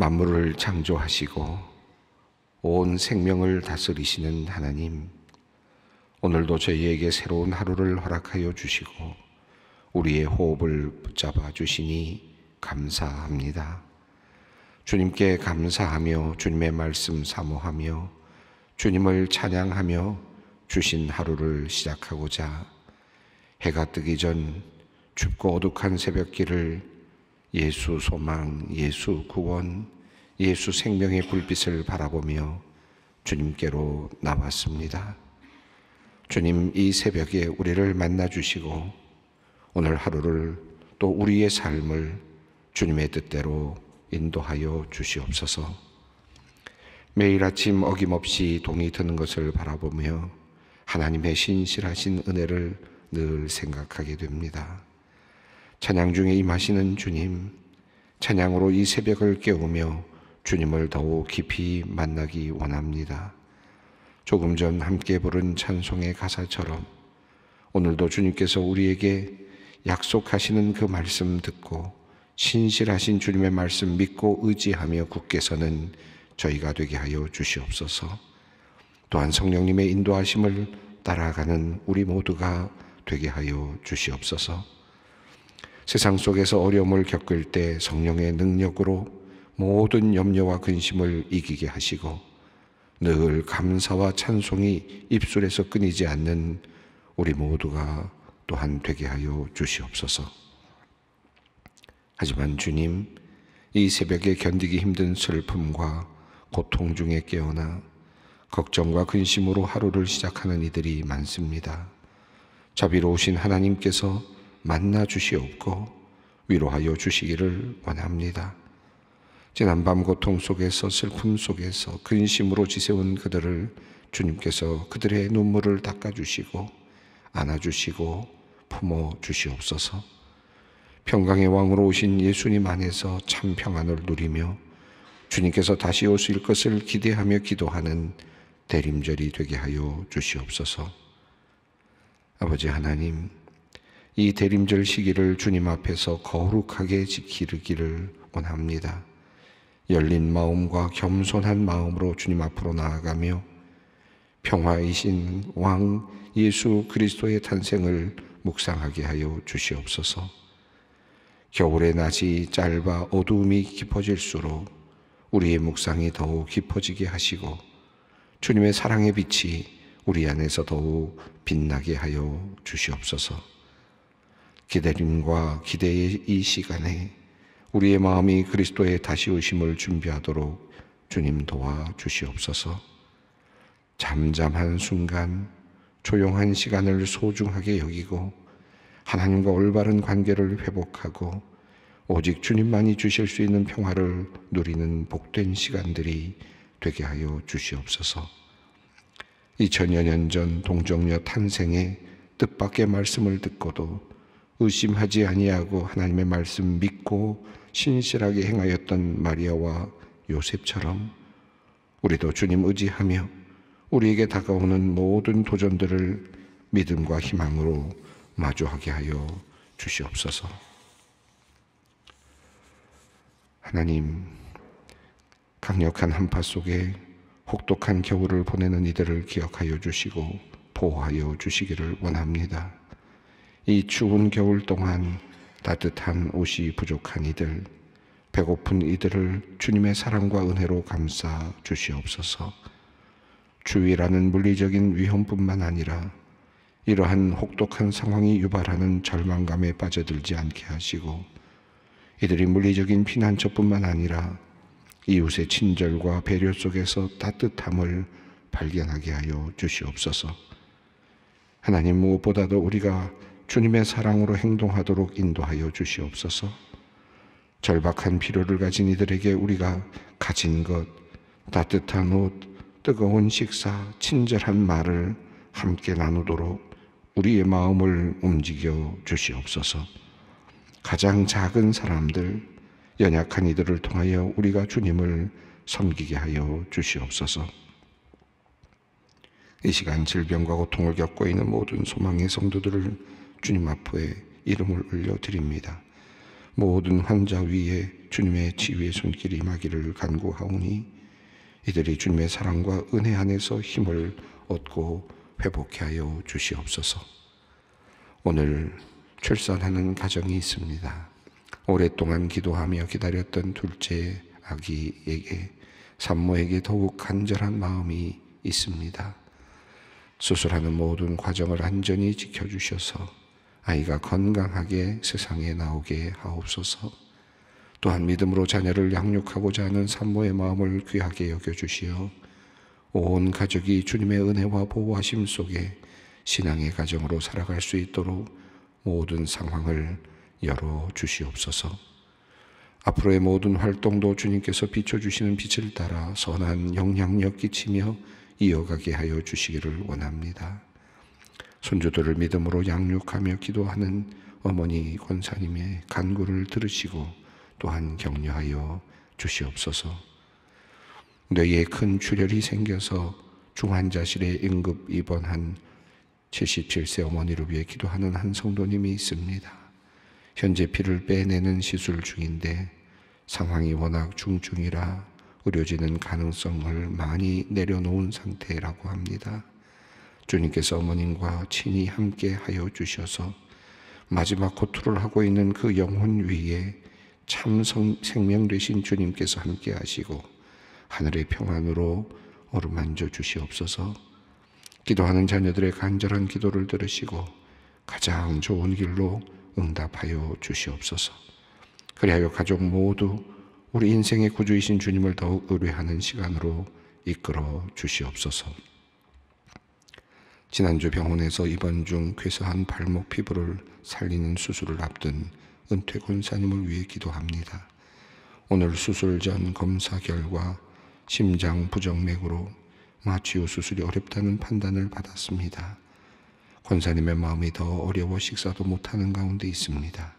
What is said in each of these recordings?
만물을 창조하시고 온 생명을 다스리시는 하나님, 오늘도 저희에게 새로운 하루를 허락하여 주시고 우리의 호흡을 붙잡아 주시니 감사합니다. 주님께 감사하며 주님의 말씀 사모하며 주님을 찬양하며 주신 하루를 시작하고자 해가 뜨기 전 춥고 어둑한 새벽길을 예수 소망, 예수 구원, 예수 생명의 불빛을 바라보며 주님께로 나왔습니다. 주님 이 새벽에 우리를 만나 주시고 오늘 하루를 또 우리의 삶을 주님의 뜻대로 인도하여 주시옵소서. 매일 아침 어김없이 동이 드는 것을 바라보며 하나님의 신실하신 은혜를 늘 생각하게 됩니다. 찬양 중에 임하시는 주님, 찬양으로 이 새벽을 깨우며 주님을 더욱 깊이 만나기 원합니다. 조금 전 함께 부른 찬송의 가사처럼 오늘도 주님께서 우리에게 약속하시는 그 말씀 듣고 신실하신 주님의 말씀 믿고 의지하며 굳게 서는 저희가 되게 하여 주시옵소서. 또한 성령님의 인도하심을 따라가는 우리 모두가 되게 하여 주시옵소서. 세상 속에서 어려움을 겪을 때 성령의 능력으로 모든 염려와 근심을 이기게 하시고 늘 감사와 찬송이 입술에서 끊이지 않는 우리 모두가 또한 되게 하여 주시옵소서. 하지만 주님, 이 새벽에 견디기 힘든 슬픔과 고통 중에 깨어나 걱정과 근심으로 하루를 시작하는 이들이 많습니다. 자비로우신 하나님께서 만나 주시옵고 위로하여 주시기를 원합니다. 지난 밤 고통 속에서 슬픔 속에서 근심으로 지새운 그들을 주님께서 그들의 눈물을 닦아주시고 안아주시고 품어 주시옵소서 평강의 왕으로 오신 예수님 안에서 참 평안을 누리며 주님께서 다시 오실 것을 기대하며 기도하는 대림절이 되게 하여 주시옵소서 아버지 하나님 이 대림절 시기를 주님 앞에서 거룩하게 지키기를 원합니다. 열린 마음과 겸손한 마음으로 주님 앞으로 나아가며 평화이신 왕 예수 그리스도의 탄생을 묵상하게 하여 주시옵소서. 겨울의 낮이 짧아 어두움이 깊어질수록 우리의 묵상이 더욱 깊어지게 하시고 주님의 사랑의 빛이 우리 안에서 더욱 빛나게 하여 주시옵소서. 기다림과 기대의 이 시간에 우리의 마음이 그리스도의 다시 오심을 준비하도록 주님 도와 주시옵소서. 잠잠한 순간, 조용한 시간을 소중하게 여기고 하나님과 올바른 관계를 회복하고 오직 주님만이 주실 수 있는 평화를 누리는 복된 시간들이 되게 하여 주시옵소서. 2000여 년 전 동정녀 탄생의 뜻밖의 말씀을 듣고도 의심하지 아니하고 하나님의 말씀 믿고 신실하게 행하였던 마리아와 요셉처럼 우리도 주님 의지하며 우리에게 다가오는 모든 도전들을 믿음과 희망으로 마주하게 하여 주시옵소서. 하나님, 강력한 한파 속에 혹독한 겨울을 보내는 이들을 기억하여 주시고 보호하여 주시기를 원합니다. 이 추운 겨울 동안 따뜻한 옷이 부족한 이들, 배고픈 이들을 주님의 사랑과 은혜로 감싸 주시옵소서. 주위라는 물리적인 위험뿐만 아니라 이러한 혹독한 상황이 유발하는 절망감에 빠져들지 않게 하시고 이들이 물리적인 피난처뿐만 아니라 이웃의 친절과 배려 속에서 따뜻함을 발견하게 하여 주시옵소서. 하나님 무엇보다도 우리가 주님의 사랑으로 행동하도록 인도하여 주시옵소서. 절박한 필요를 가진 이들에게 우리가 가진 것, 따뜻한 옷, 뜨거운 식사, 친절한 말을 함께 나누도록 우리의 마음을 움직여 주시옵소서. 가장 작은 사람들, 연약한 이들을 통하여 우리가 주님을 섬기게 하여 주시옵소서. 이 시간 질병과 고통을 겪고 있는 모든 소망의 성도들을 주님 앞에 이름을 올려드립니다. 모든 환자 위에 주님의 치유의 손길이 임하기를 간구하오니 이들이 주님의 사랑과 은혜 안에서 힘을 얻고 회복케 하여 주시옵소서. 오늘 출산하는 가정이 있습니다. 오랫동안 기도하며 기다렸던 둘째 아기에게 산모에게 더욱 간절한 마음이 있습니다. 수술하는 모든 과정을 안전히 지켜주셔서 아이가 건강하게 세상에 나오게 하옵소서. 또한 믿음으로 자녀를 양육하고자 하는 산모의 마음을 귀하게 여겨주시어 온 가족이 주님의 은혜와 보호하심 속에 신앙의 가정으로 살아갈 수 있도록 모든 상황을 열어 주시옵소서. 앞으로의 모든 활동도 주님께서 비춰주시는 빛을 따라 선한 영향력 끼치며 이어가게 하여 주시기를 원합니다. 손주들을 믿음으로 양육하며 기도하는 어머니 권사님의 간구를 들으시고 또한 격려하여 주시옵소서. 뇌에 큰 출혈이 생겨서 중환자실에 응급 입원한 77세 어머니를 위해 기도하는 한 성도님이 있습니다. 현재 피를 빼내는 시술 중인데 상황이 워낙 중증이라 의료진은 가능성을 많이 내려놓은 상태라고 합니다. 주님께서 어머님과 친히 함께 하여 주셔서 마지막 고투를 하고 있는 그 영혼 위에 참 생명 되신 주님께서 함께 하시고 하늘의 평안으로 어루만져 주시옵소서 기도하는 자녀들의 간절한 기도를 들으시고 가장 좋은 길로 응답하여 주시옵소서 그리하여 가족 모두 우리 인생의 구주이신 주님을 더욱 의뢰하는 시간으로 이끌어 주시옵소서. 지난주 병원에서 입원 중 괴사한 발목 피부를 살리는 수술을 앞둔 은퇴 군사님을 위해 기도합니다. 오늘 수술 전 검사 결과 심장 부정맥으로 마취후 수술이 어렵다는 판단을 받았습니다. 권사님의 마음이 더 어려워 식사도 못하는 가운데 있습니다.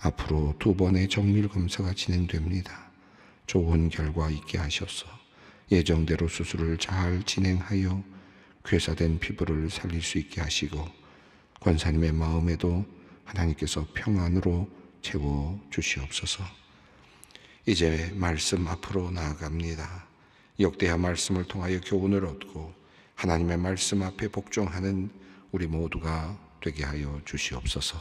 앞으로 두 번의 정밀 검사가 진행됩니다. 좋은 결과 있게 하셔서 예정대로 수술을 잘 진행하여 괴사된 피부를 살릴 수 있게 하시고 권사님의 마음에도 하나님께서 평안으로 채워 주시옵소서. 이제 말씀 앞으로 나아갑니다. 역대하 말씀을 통하여 교훈을 얻고 하나님의 말씀 앞에 복종하는 우리 모두가 되게 하여 주시옵소서.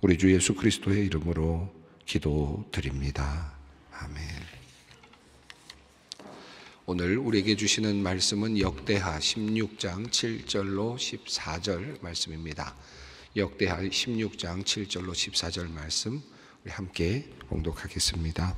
우리 주 예수 그리스도의 이름으로 기도드립니다. 아멘. 오늘 우리에게 주시는 말씀은 역대하 16장 7절로 14절 말씀입니다. 역대하 16장 7절로 14절 말씀 우리 함께 봉독하겠습니다.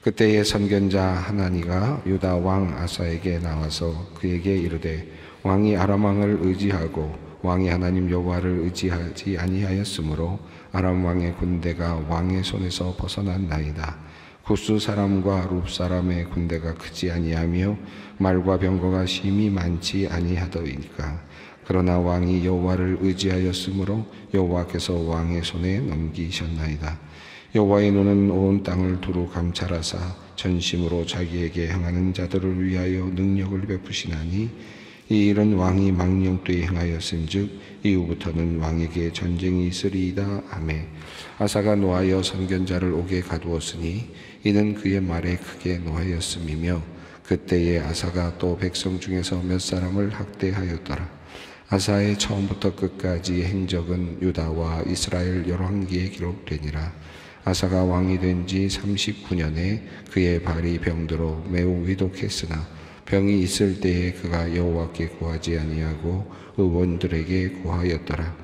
그때의 선견자 하나니가 유다 왕 아사에게 나와서 그에게 이르되 왕이 아람 왕을 의지하고 왕이 하나님 여호와를 의지하지 아니하였으므로 아람 왕의 군대가 왕의 손에서 벗어난 나이다. 구스 사람과 룹 사람의 군대가 크지 아니하며 말과 병거가 심히 많지 아니하더이니까 그러나 왕이 여호와를 의지하였으므로 여호와께서 왕의 손에 넘기셨나이다. 여호와의 눈은 온 땅을 두루 감찰하사 전심으로 자기에게 행하는 자들을 위하여 능력을 베푸시나니 이 일은 왕이 망령되이 행하였음즉 이후부터는 왕에게 전쟁이 있으리이다. 아멘. 아사가 노하여 선견자를 옥에 가두었으니 이는 그의 말에 크게 노하였음이며 그때에 아사가 또 백성 중에서 몇 사람을 학대하였더라. 아사의 처음부터 끝까지 행적은 유다와 이스라엘 열왕기에 기록되니라. 아사가 왕이 된 지 39년에 그의 발이 병들어 매우 위독했으나 병이 있을 때에 그가 여호와께 구하지 아니하고 의원들에게 구하였더라.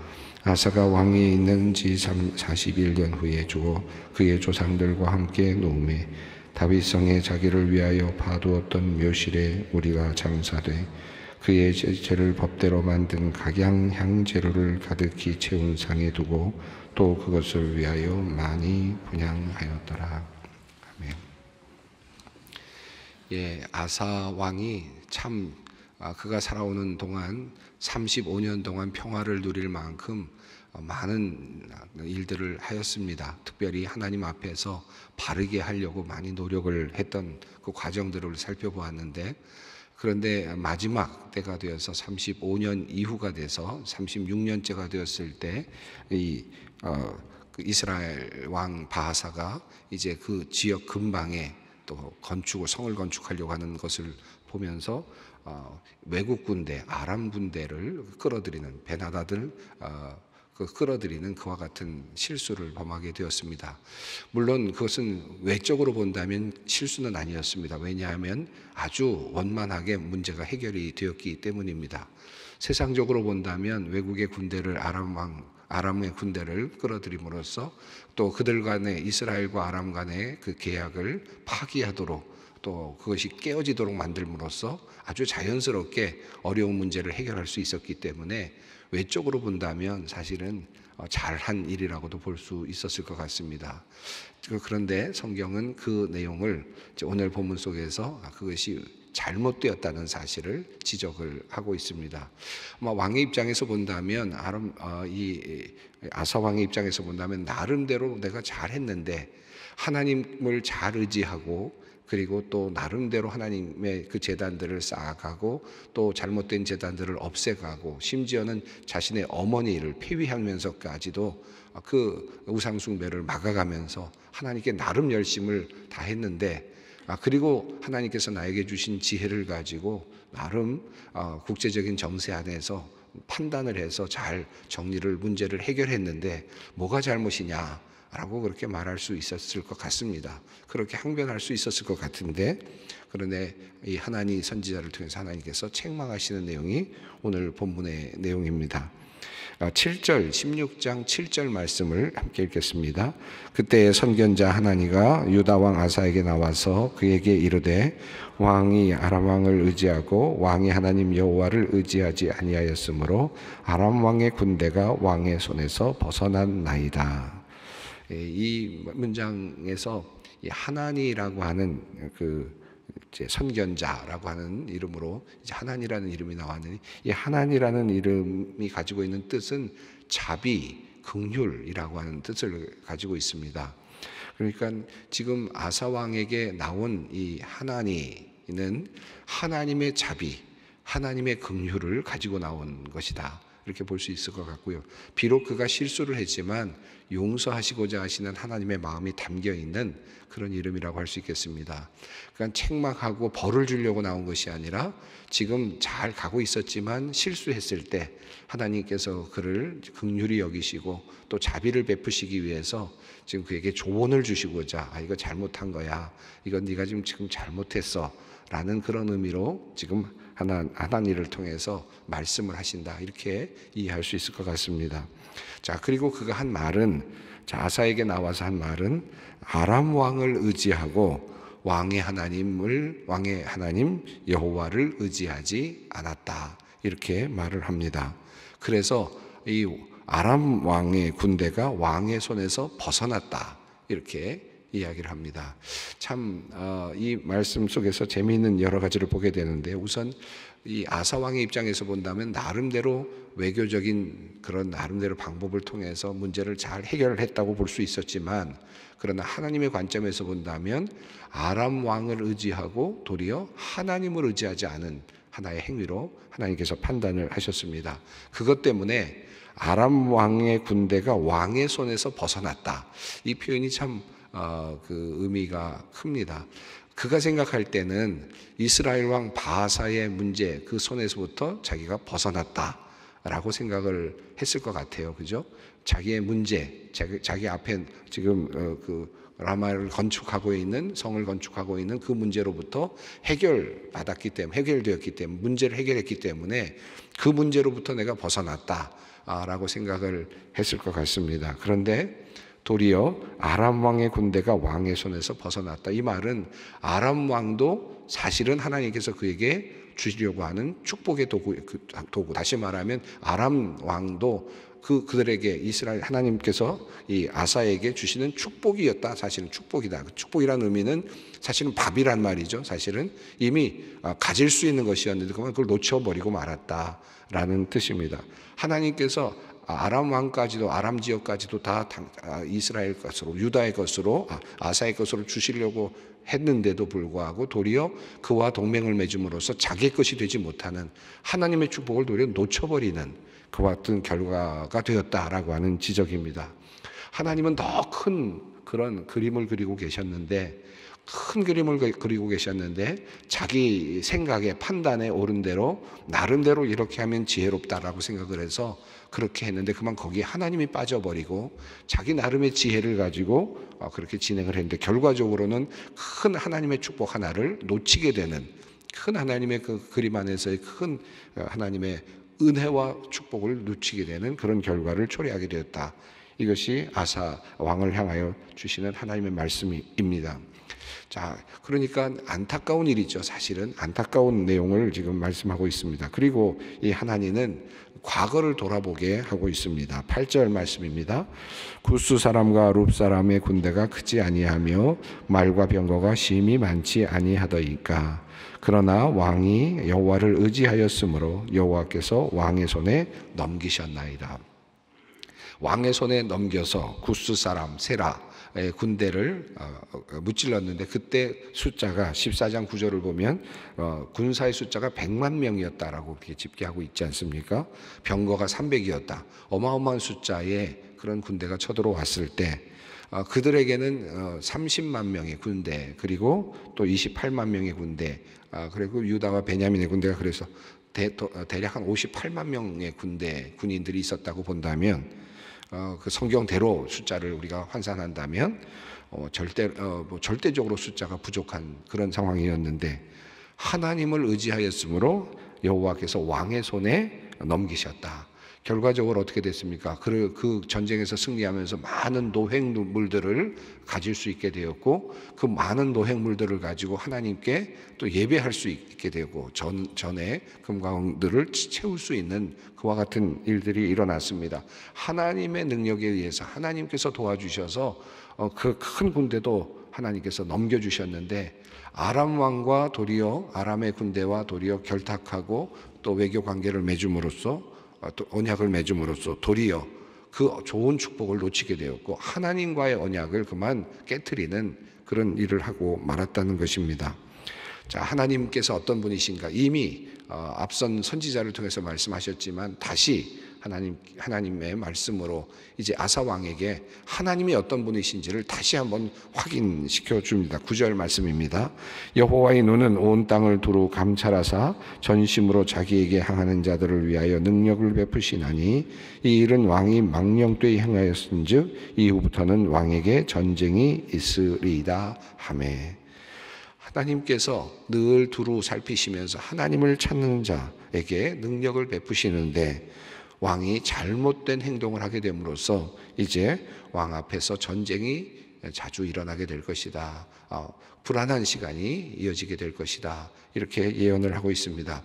아사가 왕이 있는 지 41년 후에 주어 그의 조상들과 함께 노음에 다윗성에 자기를 위하여 파두었던 묘실에 우리가 장사되 그의 제를 법대로 만든 각양향 재료를 가득히 채운 상에 두고 또 그것을 위하여 많이 분양하였더라. 아멘. 예, 아사 왕이 참 아, 그가 살아오는 동안 35년 동안 평화를 누릴 만큼 어, 많은 일들을 하였습니다. 특별히 하나님 앞에서 바르게 하려고 많이 노력을 했던 그 과정들을 살펴보았는데 그런데 마지막 때가 되어서 35년 이후가 돼서 36년째가 되었을 때이 어, 그 이스라엘 왕 바하사가 이제 그 지역 근방에 또 건축을 성을 건축하려고 하는 것을 보면서 어, 외국 군대 아람 군대를 끌어들이는 베나다들 어, 그 끌어들이는 그와 같은 실수를 범하게 되었습니다. 물론 그것은 외적으로 본다면 실수는 아니었습니다. 왜냐하면 아주 원만하게 문제가 해결이 되었기 때문입니다. 세상적으로 본다면 외국의 군대를 아람 왕 아람의 군대를 끌어들임으로써 또 그들 간의 이스라엘과 아람 간의 그 계약을 파기하도록 또 그것이 깨어지도록 만들므로써 아주 자연스럽게 어려운 문제를 해결할 수 있었기 때문에 외적으로 본다면 사실은 어, 잘한 일이라고도 볼 수 있었을 것 같습니다. 그, 그런데 성경은 그 내용을 오늘 본문 속에서 아, 그것이 잘못되었다는 사실을 지적을 하고 있습니다. 왕의 입장에서 본다면 아름 어, 이 아사 왕의 입장에서 본다면 나름대로 내가 잘했는데 하나님을 잘 의지하고 그리고 또 나름대로 하나님의 그 재단들을 쌓아가고 또 잘못된 재단들을 없애가고 심지어는 자신의 어머니를 폐위하면서까지도 그 우상숭배를 막아가면서 하나님께 나름 열심을 다했는데 아, 그리고 하나님께서 나에게 주신 지혜를 가지고 나름 어, 국제적인 정세 안에서 판단을 해서 잘 정리를 문제를 해결했는데 뭐가 잘못이냐 라고 그렇게 말할 수 있었을 것 같습니다. 그렇게 항변할 수 있었을 것 같은데, 그런데 이 하나님 선지자를 통해서 하나님께서 책망하시는 내용이 오늘 본문의 내용입니다. 7절, 16장 7절 말씀을 함께 읽겠습니다. 그때 선견자 하나니가 유다왕 아사에게 나와서 그에게 이르되 왕이 아람왕을 의지하고 왕이 하나님 여호와를 의지하지 아니하였으므로 아람왕의 군대가 왕의 손에서 벗어난 나이다. 예, 이 문장에서 하나니라고 하는 그 선견자라고 하는 이름으로 이제 하나니라는 이름이 나왔는데 이 하나니라는 이름이 가지고 있는 뜻은 자비, 긍휼이라고 하는 뜻을 가지고 있습니다. 그러니까 지금 아사 왕에게 나온 이 하나니는 하나님의 자비, 하나님의 긍휼을 가지고 나온 것이다. 이렇게 볼 수 있을 것 같고요. 비록 그가 실수를 했지만 용서하시고자 하시는 하나님의 마음이 담겨 있는 그런 이름이라고 할 수 있겠습니다. 그러니까 책망하고 벌을 주려고 나온 것이 아니라 지금 잘 가고 있었지만 실수했을 때 하나님께서 그를 긍휼히 여기시고 또 자비를 베푸시기 위해서 지금 그에게 조언을 주시고자 아 이거 잘못한 거야. 이건 네가 지금 지금 잘못했어. 라는 그런 의미로 지금 하나님, 하나님을 통해서 말씀을 하신다. 이렇게 이해할 수 있을 것 같습니다. 자, 그리고 그가 한 말은 자사에게 나와서 한 말은 아람 왕을 의지하고 왕의 하나님을 왕의 하나님 여호와를 의지하지 않았다. 이렇게 말을 합니다. 그래서 이 아람 왕의 군대가 왕의 손에서 벗어났다. 이렇게 이야기를 합니다. 참, 어, 이 말씀 속에서 재미있는 여러 가지를 보게 되는데 우선 이 아사왕의 입장에서 본다면 나름대로 외교적인 그런 나름대로 방법을 통해서 문제를 잘 해결을 했다고 볼 수 있었지만 그러나 하나님의 관점에서 본다면 아람 왕을 의지하고 도리어 하나님을 의지하지 않은 하나의 행위로 하나님께서 판단을 하셨습니다. 그것 때문에 아람 왕의 군대가 왕의 손에서 벗어났다. 이 표현이 참 어, 그 의미가 큽니다. 그가 생각할 때는 이스라엘 왕 바사의 문제 그 손에서부터 자기가 벗어났다라고 생각을 했을 것 같아요. 그죠? 자기의 문제, 자기, 자기 앞에 지금 어, 그 라마를 건축하고 있는 성을 건축하고 있는 그 문제로부터 해결받았기 때문에 해결되었기 때문에 문제를 해결했기 때문에 그 문제로부터 내가 벗어났다라고 생각을 했을 것 같습니다. 그런데 도리어 아람 왕의 군대가 왕의 손에서 벗어났다. 이 말은 아람 왕도 사실은 하나님께서 그에게 주시려고 하는 축복의 도구, 그 도구. 다시 말하면 아람 왕도 그 그들에게 이스라엘 하나님께서 이 아사에게 주시는 축복이었다. 사실은 축복이다. 그 축복이라 의미는 사실은 밥이란 말이죠. 사실은 이미 아, 가질 수 있는 것이었는데 그만 그걸 놓쳐버리고 말았다라는 뜻입니다. 하나님께서 아, 아람 왕까지도 아람 지역까지도 다 아, 이스라엘 것으로 유다의 것으로 아, 아사의 것으로 주시려고 했는데도 불구하고 도리어 그와 동맹을 맺음으로써 자기 것이 되지 못하는 하나님의 축복을 도리어 놓쳐버리는 그와 같은 결과가 되었다라고 하는 지적입니다. 하나님은 더큰 그런 그림을 그리고 계셨는데 큰 그림을 그, 그리고 계셨는데 자기 생각에 판단에 오른 대로 나름대로 이렇게 하면 지혜롭다라고 생각을 해서 그렇게 했는데 그만 거기에 하나님이 빠져버리고 자기 나름의 지혜를 가지고 어, 그렇게 진행을 했는데 결과적으로는 큰 하나님의 축복 하나를 놓치게 되는 큰 하나님의 그 그림 안에서의 큰 어, 하나님의 은혜와 축복을 놓치게 되는 그런 결과를 초래하게 되었다. 이것이 아사 왕을 향하여 주시는 하나님의 말씀입니다. 자, 그러니까 안타까운 일이죠. 사실은 안타까운 내용을 지금 말씀하고 있습니다. 그리고 이 하나님은 과거를 돌아보게 하고 있습니다. 8절 말씀입니다. 구스 사람과 룹 사람의 군대가 크지 아니하며 말과 병거가 심히 많지 아니하더이까. 그러나 왕이 여호와를 의지하였으므로 여호와께서 왕의 손에 넘기셨나이다. 왕의 손에 넘겨서 구스 사람 세라의 군대를 어, 어, 무찔렀는데 그때 숫자가 14장 9절을 보면 어, 군사의 숫자가 100만 명이었다라고 이렇게 집계하고 있지 않습니까? 병거가 300이었다. 어마어마한 숫자의 그런 군대가 쳐들어왔을 때 그들에게는 30만 명의 군대 그리고 또 28만 명의 군대 아, 그리고 유다와 베냐민의 군대가 그래서 대, 략한 58만 명의 군대 군인들이 있었다고 본다면 어, 그 성경대로 숫자를 우리가 환산한다면 어, 절대 어, 뭐 절대적으로 숫자가 부족한 그런 상황이었는데 하나님을 의지하였으므로 여호와께서 왕의 손에 넘기셨다. 결과적으로 어떻게 됐습니까? 그, 그 전쟁에서 승리하면서 많은 노획물들을 가질 수 있게 되었고, 그 많은 노획물들을 가지고 하나님께 또 예배할 수 있게 되고, 전, 전에 금강들을 채울 수 있는 그와 같은 일들이 일어났습니다. 하나님의 능력에 의해서 하나님께서 도와주셔서 어, 그큰 군대도 하나님께서 넘겨주셨는데, 아람 왕과 도리어 아람의 군대와 도리어 결탁하고 또 외교 관계를 맺음으로써 아, 언약을 맺음으로써 도리어 그 좋은 축복을 놓치게 되었고 하나님과의 언약을 그만 깨뜨리는 그런 일을 하고 말았다는 것입니다. 자, 하나님께서 어떤 분이신가 이미 어, 앞선 선지자를 통해서 말씀하셨지만 다시 하나님 하나님의 말씀으로 이제 아사 왕에게 하나님이 어떤 분이신지를 다시 한번 확인시켜 줍니다. 구절 말씀입니다. 여호와의 눈은 온 땅을 두루 감찰하사 전심으로 자기에게 향하는 자들을 위하여 능력을 베푸시나니 이 일은 왕이 망령되이 행하였은즉 이후부터는 왕에게 전쟁이 있으리이다 하매 하나님께서 늘 두루 살피시면서 하나님을 찾는 자에게 능력을 베푸시는데 왕이 잘못된 행동을 하게 됨으로써 이제 왕 앞에서 전쟁이 자주 일어나게 될 것이다. 어, 불안한 시간이 이어지게 될 것이다. 이렇게 예언을 하고 있습니다.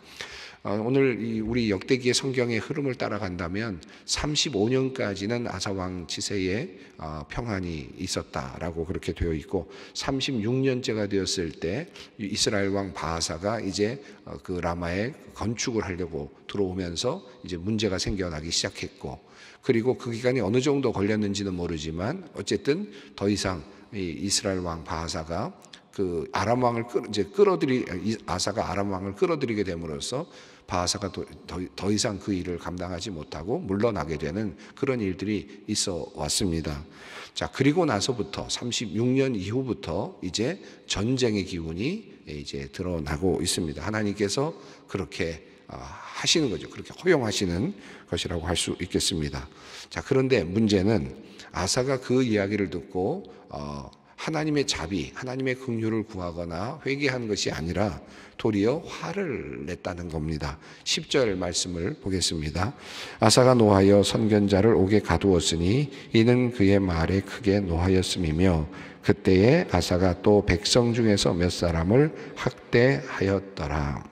아, 오늘 우리 역대기의 성경의 흐름을 따라간다면 35년까지는 아사왕 치세의 아, 평안이 있었다라고 그렇게 되어 있고 36년째가 되었을 때 이스라엘 왕 바하사가 이제 어, 그 라마에 건축을 하려고 들어오면서 이제 문제가 생겨나기 시작했고 그리고 그 기간이 어느 정도 걸렸는지는 모르지만 어쨌든 더 이상 이스라엘 왕 바하사가 그 아람 왕을 끌, 이제 끌어들이 아사가 아람 왕을 끌어들이게 됨으로써 바하사가 더, 더, 더 이상 그 일을 감당하지 못하고 물러나게 되는 그런 일들이 있어 왔습니다. 자 그리고 나서부터 36년 이후부터 이제 전쟁의 기운이 이제 드러나고 있습니다. 하나님께서 그렇게 아, 하시는 거죠. 그렇게 허용하시는 것이라고 할 수 있겠습니다. 자 그런데 문제는 아사가 그 이야기를 듣고 어, 하나님의 자비, 하나님의 긍휼을 구하거나 회개한 것이 아니라 도리어 화를 냈다는 겁니다. 10절 말씀을 보겠습니다. 아사가 노하여 선견자를 옥에 가두었으니 이는 그의 말에 크게 노하였음이며 그때에 아사가 또 백성 중에서 몇 사람을 학대하였더라.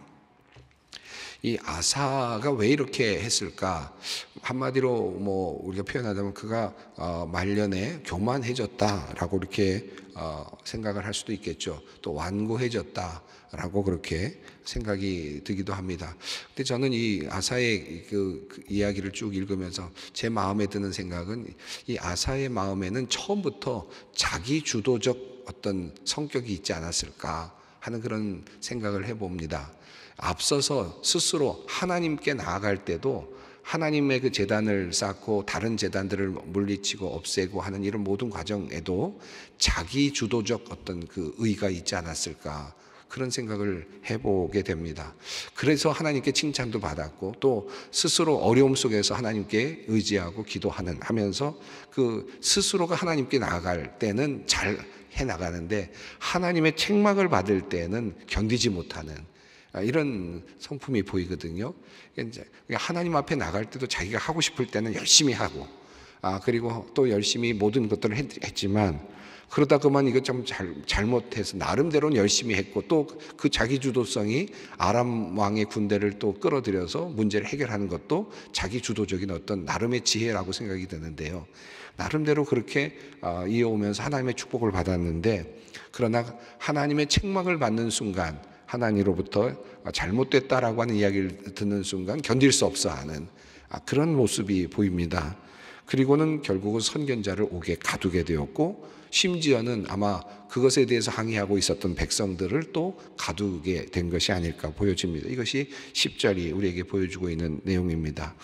이 아사가 왜 이렇게 했을까? 한마디로 뭐 우리가 표현하자면 그가 어 말년에 교만해졌다라고 이렇게 어 생각을 할 수도 있겠죠. 또 완고해졌다라고 그렇게 생각이 드기도 합니다. 근데 저는 이 아사의 그, 그 이야기를 쭉 읽으면서 제 마음에 드는 생각은 이 아사의 마음에는 처음부터 자기 주도적 어떤 성격이 있지 않았을까 하는 그런 생각을 해봅니다. 앞서서 스스로 하나님께 나아갈 때도 하나님의 그 재단을 쌓고 다른 재단들을 물리치고 없애고 하는 이런 모든 과정에도 자기 주도적 어떤 그 의가 있지 않았을까 그런 생각을 해보게 됩니다. 그래서 하나님께 칭찬도 받았고 또 스스로 어려움 속에서 하나님께 의지하고 기도하는 하면서 그 스스로가 하나님께 나아갈 때는 잘 해나가는데 하나님의 책망을 받을 때는 견디지 못하는 아, 이런 성품이 보이거든요. 이제 하나님 앞에 나갈 때도 자기가 하고 싶을 때는 열심히 하고, 아, 그리고 또 열심히 모든 것들을 했지만, 그러다 그만 이거 좀 잘, 잘못해서 나름대로는 열심히 했고 또 그 자기 주도성이 아람 왕의 군대를 또 끌어들여서 문제를 해결하는 것도 자기 주도적인 어떤 나름의 지혜라고 생각이 드는데요. 나름대로 그렇게 아, 이어오면서 하나님의 축복을 받았는데 그러나 하나님의 책망을 받는 순간 하나님으로부터 아, 잘못됐다라고 하는 이야기를 듣는 순간 견딜 수 없어 하는 아, 그런 모습이 보입니다. 그리고는 결국은 선견자를 옥에 가두게 되었고 심지어는 아마 그것에 대해서 항의하고 있었던 백성들을 또 가두게 된 것이 아닐까 보여집니다. 이것이 10절이 우리에게 보여주고 있는 내용입니다.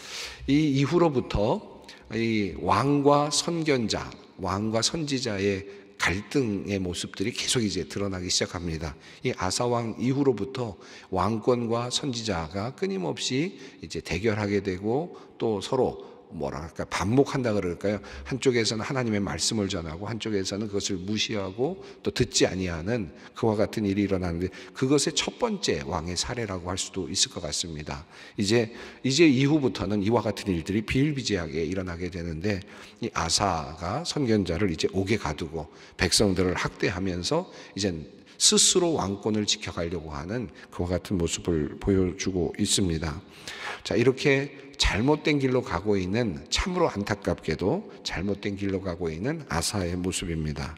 이 이후로부터 이 왕과 선견자, 왕과 선지자의 갈등의 모습들이 계속 이제 드러나기 시작합니다. 이 아사왕 이후로부터 왕권과 선지자가 끊임없이 이제 대결하게 되고 또 서로 뭐라 할까 반목한다 그럴까요? 한쪽에서는 하나님의 말씀을 전하고 한쪽에서는 그것을 무시하고 또 듣지 아니하는 그와 같은 일이 일어나는데 그것의 첫 번째 왕의 사례라고 할 수도 있을 것 같습니다. 이제 이제 이후부터는 이와 같은 일들이 비일비재하게 일어나게 되는데 이 아사가 선견자를 이제 옥에 가두고 백성들을 학대하면서 이제 스스로 왕권을 지켜가려고 하는 그와 같은 모습을 보여주고 있습니다. 자, 이렇게 잘못된 길로 가고 있는 참으로 안타깝게도 잘못된 길로 가고 있는 아사의 모습입니다.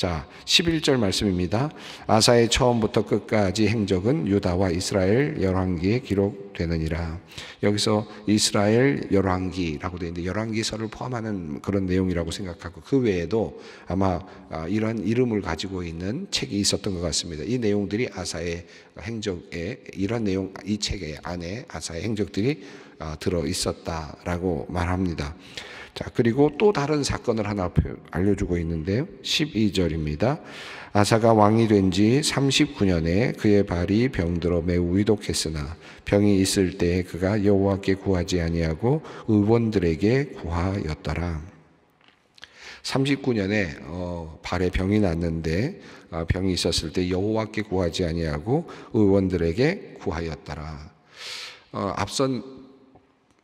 자, 11절 말씀입니다. 아사의 처음부터 끝까지 행적은 유다와 이스라엘 열왕기에 기록되느니라. 여기서 이스라엘 열왕기라고 되어 있는데 열왕기서를 포함하는 그런 내용이라고 생각하고 그 외에도 아마 아, 이런 이름을 가지고 있는 책이 있었던 것 같습니다. 이 내용들이 아사의 행적에 이런 내용 이 책의 안에 아사의 행적들이 아, 들어 있었다라고 말합니다. 자, 그리고 또 다른 사건을 하나 알려주고 있는데요. 12절입니다. 아사가 왕이 된 지 39년에 그의 발이 병들어 매우 위독했으나 병이 있을 때 그가 여호와께 구하지 아니하고 의원들에게 구하였더라. 39년에 어, 발에 병이 났는데 어, 병이 있었을 때 여호와께 구하지 아니하고 의원들에게 구하였더라. 어, 앞선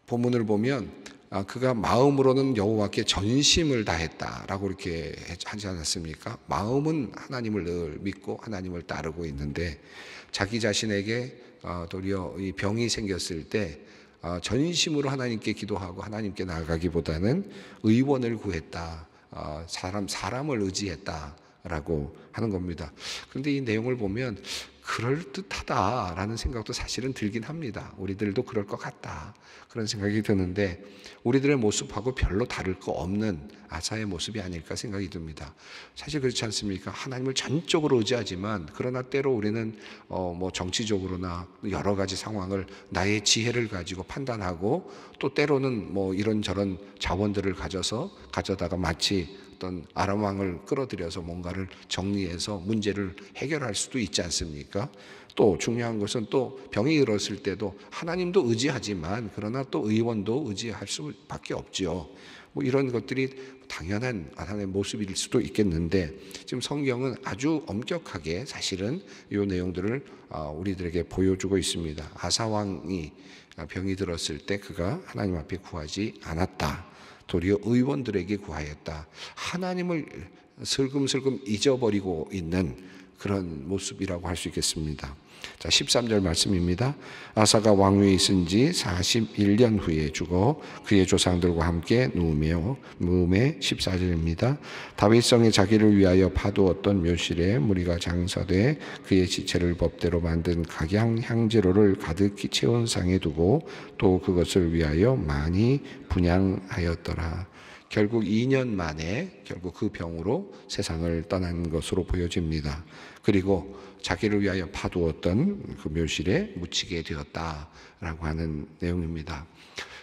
본문을 보면 아, 그가 마음으로는 여호와께 전심을 다했다라고 이렇게 하지 않았습니까? 마음은 하나님을 늘 믿고 하나님을 따르고 있는데 자기 자신에게 아, 도리어 이 병이 생겼을 때 아, 전심으로 하나님께 기도하고 하나님께 나아가기보다는 의원을 구했다. 사람 사람을 의지했다. 라고 하는 겁니다. 그런데 이 내용을 보면 그럴듯하다라는 생각도 사실은 들긴 합니다. 우리들도 그럴 것 같다. 그런 생각이 드는데 우리들의 모습하고 별로 다를 거 없는 아사의 모습이 아닐까 생각이 듭니다. 사실 그렇지 않습니까? 하나님을 전적으로 의지하지만 그러나 때로 우리는 어뭐 정치적으로나 여러 가지 상황을 나의 지혜를 가지고 판단하고 또 때로는 뭐 이런저런 자원들을 가져서 가져다가 마치 어떤 아람 왕을 끌어들여서 뭔가를 정리해서 문제를 해결할 수도 있지 않습니까? 또 중요한 것은 또 병이 일었을 때도 하나님도 의지하지만 그러나 또 의원도 의지할 수밖에 없지뭐 이런 것들이 당연한 하나님의 모습일 수도 있겠는데 지금 성경은 아주 엄격하게 사실은 이 내용들을 아, 우리들에게 보여주고 있습니다. 아사 왕이 병이 들었을 때 그가 하나님 앞에 구하지 않았다. 도리어 의원들에게 구하였다. 하나님을 슬금슬금 잊어버리고 있는 그런 모습이라고 할 수 있겠습니다. 자, 13절 말씀입니다. 아사가 왕위에 있은 지 41년 후에 죽어 그의 조상들과 함께 누우며 무음의 14절입니다. 다윗성에 자기를 위하여 파두었던 묘실에 무리가 장사돼 그의 지체를 법대로 만든 각양 향재료를 가득히 채운 상에 두고 또 그것을 위하여 많이 분양하였더라. 결국 2년 만에 결국 그 병으로 세상을 떠난 것으로 보여집니다. 그리고 자기를 위하여 파두었던 그 묘실에 묻히게 되었다라고 하는 내용입니다.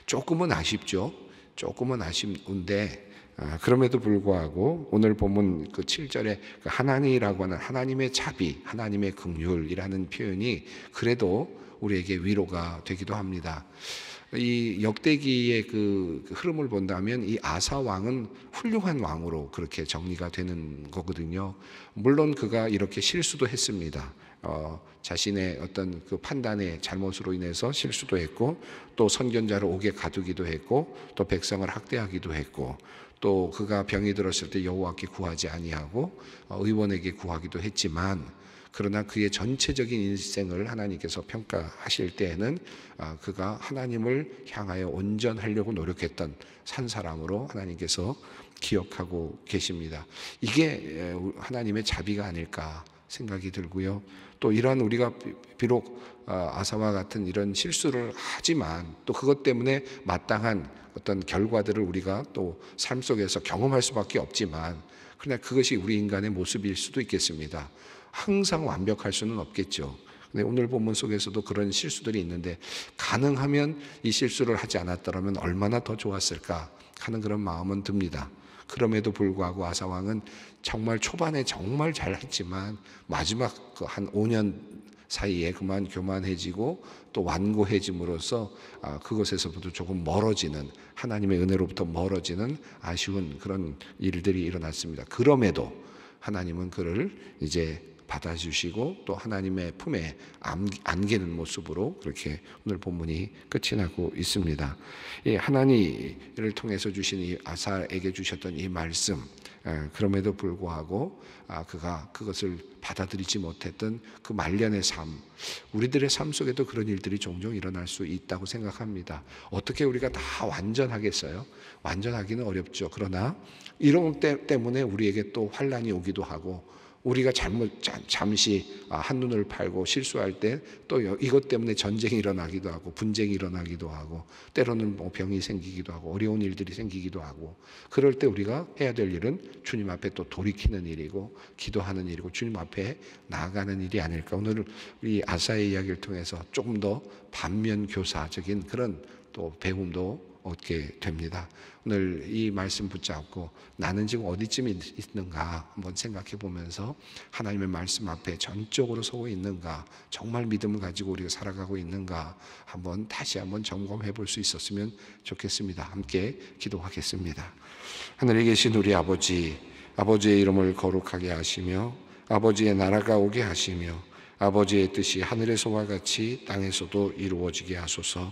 조금은 아쉽죠. 조금은 아쉽운데 아, 그럼에도 불구하고 오늘 보면 그 7절에 그 하나님이라고 하는 하나님의 자비, 하나님의 긍휼이라는 표현이 그래도 우리에게 위로가 되기도 합니다. 이 역대기의 그, 그 흐름을 본다면 이 아사 왕은 훌륭한 왕으로 그렇게 정리가 되는 거거든요. 물론 그가 이렇게 실수도 했습니다. 어, 자신의 어떤 그 판단의 잘못으로 인해서 실수도 했고 또 선견자를 옥에 가두기도 했고 또 백성을 학대하기도 했고 또 그가 병이 들었을 때 여호와께 구하지 아니하고 어, 의원에게 구하기도 했지만 그러나 그의 전체적인 인생을 하나님께서 평가하실 때에는 아, 그가 하나님을 향하여 온전하려고 노력했던 산 사람으로 하나님께서 기억하고 계십니다. 이게 하나님의 자비가 아닐까 생각이 들고요. 또 이러한 우리가 비록 아, 아사와 같은 이런 실수를 하지만 또 그것 때문에 마땅한 어떤 결과들을 우리가 또 삶 속에서 경험할 수밖에 없지만 그러나 그것이 우리 인간의 모습일 수도 있겠습니다. 항상 완벽할 수는 없겠죠. 근데 오늘 본문 속에서도 그런 실수들이 있는데 가능하면 이 실수를 하지 않았더라면 얼마나 더 좋았을까 하는 그런 마음은 듭니다. 그럼에도 불구하고 아사왕은 정말 초반에 정말 잘했지만 마지막 그 한 5년 사이에 그만 교만해지고 또 완고해짐으로써 아, 그것에서부터 조금 멀어지는 하나님의 은혜로부터 멀어지는 아쉬운 그런 일들이 일어났습니다. 그럼에도 하나님은 그를 이제 받아주시고 또 하나님의 품에 안기는 모습으로 그렇게 오늘 본문이 끝이 나고 있습니다. 이 하나님을 통해서 주신 이 아사에게 주셨던 이 말씀, 아, 그럼에도 불구하고 아, 그가 그것을 받아들이지 못했던 그 말년의 삶, 우리들의 삶 속에도 그런 일들이 종종 일어날 수 있다고 생각합니다. 어떻게 우리가 다 완전하겠어요? 완전하기는 어렵죠. 그러나 이런 때 때문에 우리에게 또 환란이 오기도 하고 우리가 잘못 잠시 아, 한눈을 팔고 실수할 때 또 이것 때문에 전쟁이 일어나기도 하고 분쟁이 일어나기도 하고 때로는 뭐 병이 생기기도 하고 어려운 일들이 생기기도 하고 그럴 때 우리가 해야 될 일은 주님 앞에 또 돌이키는 일이고 기도하는 일이고 주님 앞에 나아가는 일이 아닐까 오늘 이 아사의 이야기를 통해서 조금 더 반면 교사적인 그런 또 배움도 얻게 됩니다. 오늘 이 말씀 붙잡고 나는 지금 어디쯤 있는가 한번 생각해 보면서 하나님의 말씀 앞에 전적으로 서고 있는가 정말 믿음을 가지고 우리가 살아가고 있는가 한번 다시 한번 점검해 볼 수 있었으면 좋겠습니다. 함께 기도하겠습니다. 하늘에 계신 우리 아버지 아버지의 이름을 거룩하게 하시며 아버지의 나라가 오게 하시며 아버지의 뜻이 하늘에서와 같이 땅에서도 이루어지게 하소서.